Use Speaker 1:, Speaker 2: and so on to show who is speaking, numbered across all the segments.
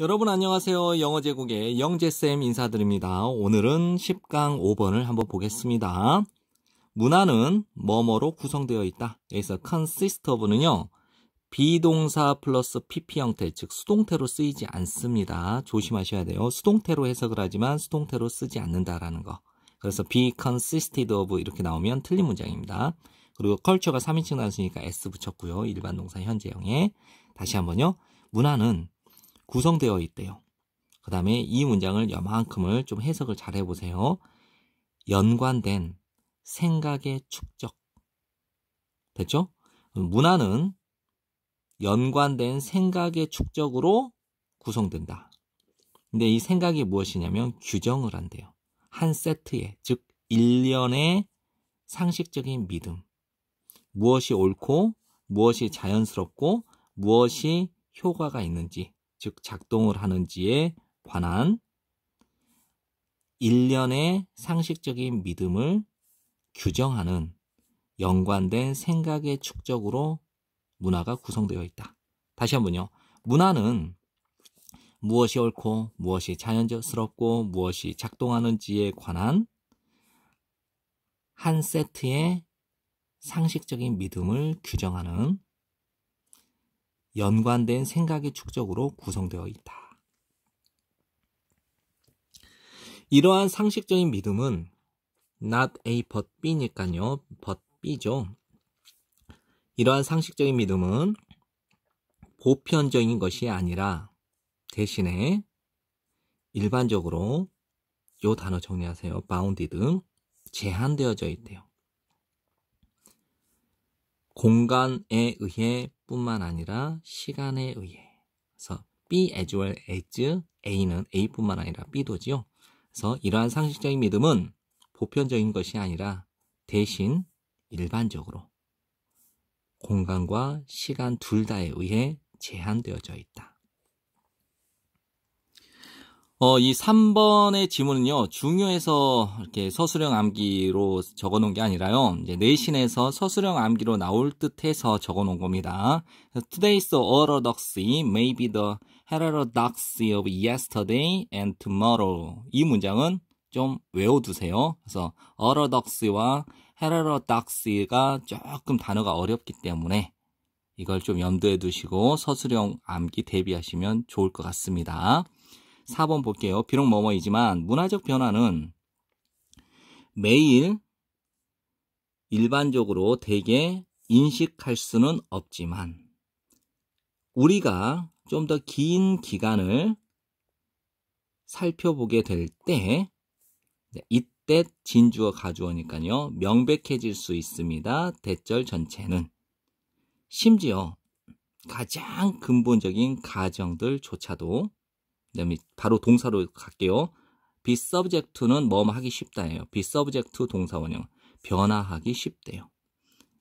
Speaker 1: 여러분 안녕하세요. 영어 제국의 영재쌤 인사드립니다. 오늘은 10강 5번을 한번 보겠습니다. 문화는 뭐뭐로 구성되어 있다. 여기서 consist of는요. 비동사 플러스 PP 형태, 즉 수동태로 쓰이지 않습니다. 조심하셔야 돼요. 수동태로 해석을 하지만 수동태로 쓰지 않는다라는 거. 그래서 be consisted of 이렇게 나오면 틀린 문장입니다. 그리고 culture가 3인칭 단수니까 s 붙였고요. 일반 동사 현재형에 다시 한번요. 문화는 구성되어 있대요. 그 다음에 이 문장을 여만큼을 좀 해석을 잘 해보세요. 연관된 생각의 축적. 됐죠? 문화는 연관된 생각의 축적으로 구성된다. 근데 이 생각이 무엇이냐면 규정을 한대요. 한 세트에, 즉, 일련의 상식적인 믿음. 무엇이 옳고, 무엇이 자연스럽고, 무엇이 효과가 있는지 즉 작동을 하는지에 관한 일련의 상식적인 믿음을 규정하는 연관된 생각의 축적으로 문화가 구성되어 있다. 다시 한번요. 문화는 무엇이 옳고 무엇이 자연스럽고 무엇이 작동하는지에 관한 한 세트의 상식적인 믿음을 규정하는 연관된 생각의 축적으로 구성되어 있다. 이러한 상식적인 믿음은 not A but B니까요. but B죠. 이러한 상식적인 믿음은 보편적인 것이 아니라 대신에 일반적으로 요 단어 정리하세요. b o 바운디 등 제한되어져 있대요. 공간에 의해 뿐만 아니라 시간에 의해. 그래서 B as well as A는 A뿐만 아니라 B도지요. 그래서 이러한 상식적인 믿음은 보편적인 것이 아니라 대신 일반적으로 공간과 시간 둘 다에 의해 제한되어져 있다. 어, 이 3번의 지문은요, 중요해서 이렇게 서술형 암기로 적어 놓은 게 아니라요, 이제 내신에서 서술형 암기로 나올 듯해서 적어 놓은 겁니다. Today's orthodoxy may be the heterodoxy of yesterday and tomorrow. 이 문장은 좀 외워두세요. 그래서 orthodoxy와 heterodoxy가 조금 단어가 어렵기 때문에 이걸 좀 염두에 두시고 서술형 암기 대비하시면 좋을 것 같습니다. 4번 볼게요. 비록 뭐뭐이지만 문화적 변화는 매일 일반적으로 대개 인식할 수는 없지만 우리가 좀 더 긴 기간을 살펴보게 될때 네, 이때 진주어 가주어니까요. 명백해질 수 있습니다. 대절 전체는 심지어 가장 근본적인 가정들조차도 다음에 네, 바로 동사로 갈게요. be subject to는 뭐뭐 하기 쉽다예요. be subject to 동사원형 변화하기 쉽대요.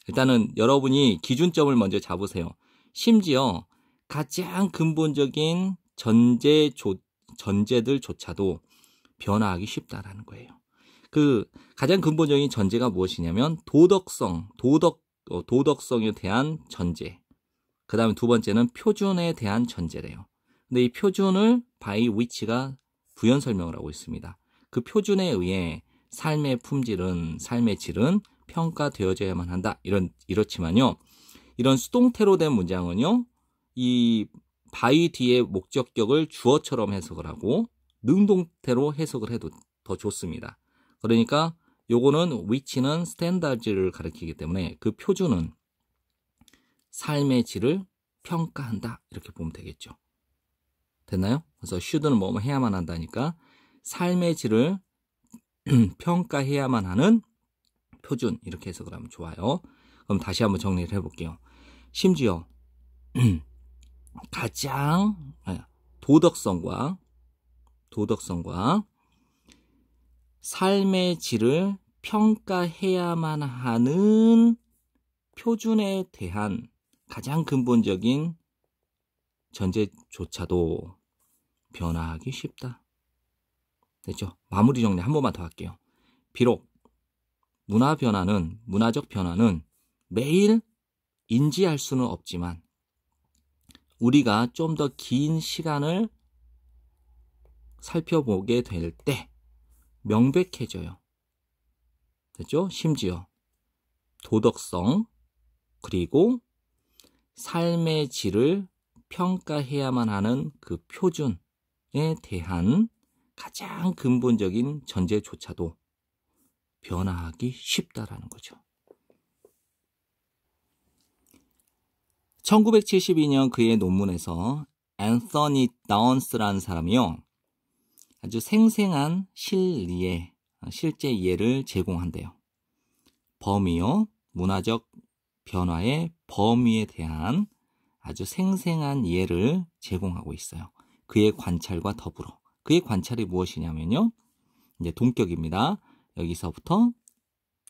Speaker 1: 일단은 여러분이 기준점을 먼저 잡으세요. 심지어 가장 근본적인 전제 조, 전제들조차도 변화하기 쉽다라는 거예요. 그 가장 근본적인 전제가 무엇이냐면 도덕성, 도덕 어, 도덕성에 대한 전제. 그다음에 두 번째는 표준에 대한 전제래요. 근데 이 표준을 바이 위치가 부연 설명을 하고 있습니다. 그 표준에 의해 삶의 품질은 삶의 질은 평가되어져야만 한다. 이런 이렇지만요. 이런 수동태로 된 문장은요. 이 바이 뒤에 목적격을 주어처럼 해석을 하고 능동태로 해석을 해도 더 좋습니다. 그러니까 요거는 위치는 스탠다드를 가리키기 때문에 그 표준은 삶의 질을 평가한다. 이렇게 보면 되겠죠. 됐나요? 그래서 should는 뭐뭐 해야만 한다니까 삶의 질을 평가해야만 하는 표준 이렇게 해석을 하면 좋아요. 그럼 다시 한번 정리를 해볼게요. 심지어 가장 아, 도덕성과 도덕성과 삶의 질을 평가해야만 하는 표준에 대한 가장 근본적인 전제조차도 변화하기 쉽다. 됐죠? 마무리 정리 한 번만 더 할게요. 비록 문화 변화는 문화적 변화는 매일 인지할 수는 없지만 우리가 좀 더 긴 시간을 살펴보게 될 때 명백해져요. 됐죠? 심지어 도덕성 그리고 삶의 질을 평가해야만 하는 그 표준 에 대한 가장 근본적인 전제조차도 변화하기 쉽다라는 거죠. 1972년 그의 논문에서 앤서니 다운스라는 사람이요. 아주 생생한 실리의 실제 예를 제공한대요. 범위요. 문화적 변화의 범위에 대한 아주 생생한 예를 제공하고 있어요. 그의 관찰과 더불어 그의 관찰이 무엇이냐면요. 이제 동격입니다. 여기서부터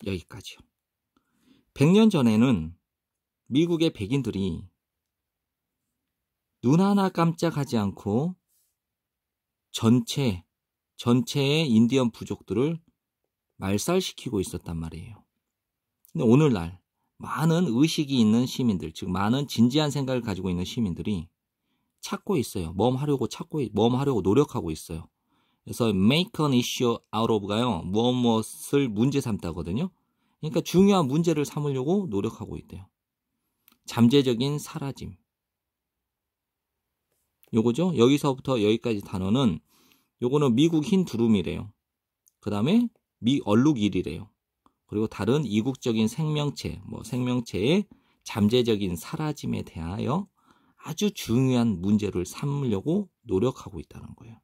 Speaker 1: 여기까지요. 100년 전에는 미국의 백인들이 눈 하나 깜짝하지 않고 전체 전체의 인디언 부족들을 말살시키고 있었단 말이에요. 근데 오늘날 많은 의식이 있는 시민들, 즉 많은 진지한 생각을 가지고 있는 시민들이 찾고 있어요. 뭐 하려고 찾고, 뭐 하려고 노력하고 있어요. 그래서 make an issue out of가요. 무엇 무엇을 문제 삼다거든요. 그러니까 중요한 문제를 삼으려고 노력하고 있대요. 잠재적인 사라짐. 요거죠. 여기서부터 여기까지 단어는 요거는 미국 흰 두루미래요. 그 다음에 미 얼룩일이래요. 그리고 다른 이국적인 생명체, 뭐 생명체의 잠재적인 사라짐에 대하여 아주 중요한 문제를 삼으려고 노력하고 있다는 거예요.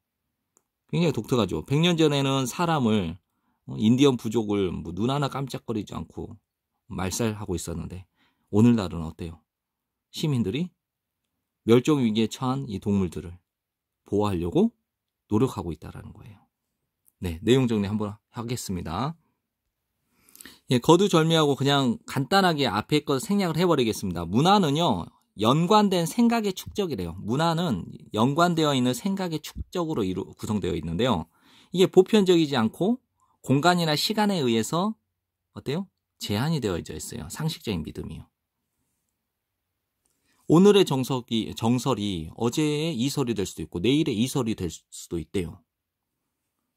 Speaker 1: 굉장히 독특하죠. 100년 전에는 사람을 어, 인디언 부족을 뭐 눈 하나 깜짝거리지 않고 말살하고 있었는데 오늘날은 어때요? 시민들이 멸종 위기에 처한 이 동물들을 보호하려고 노력하고 있다라는 거예요. 네, 내용 정리 한번 하겠습니다. 예, 거두절미하고 그냥 간단하게 앞에 것 생략을 해버리겠습니다. 문화는요, 연관된 생각의 축적이래요. 문화는 연관되어 있는 생각의 축적으로 이루, 구성되어 있는데요. 이게 보편적이지 않고 공간이나 시간에 의해서 어때요? 제한이 되어져 있어요. 상식적인 믿음이요. 오늘의 정석이, 정설이 어제의 이설이 될 수도 있고 내일의 이설이 될 수도 있대요.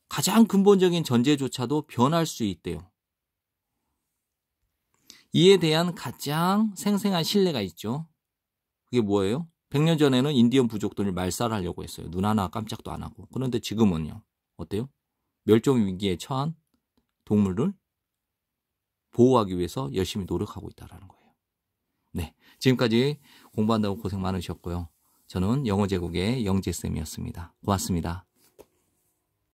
Speaker 1: 가장 근본적인 전제조차도 변할 수 있대요. 이에 대한 가장 생생한 신뢰가 있죠. 그게 뭐예요? 100년 전에는 인디언 부족들을 말살하려고 했어요. 눈 하나 깜짝도 안 하고. 그런데 지금은요. 어때요? 멸종 위기에 처한 동물을 보호하기 위해서 열심히 노력하고 있다라는 거예요. 네. 지금까지 공부한다고 고생 많으셨고요. 저는 영어제국의 영재쌤이었습니다. 고맙습니다.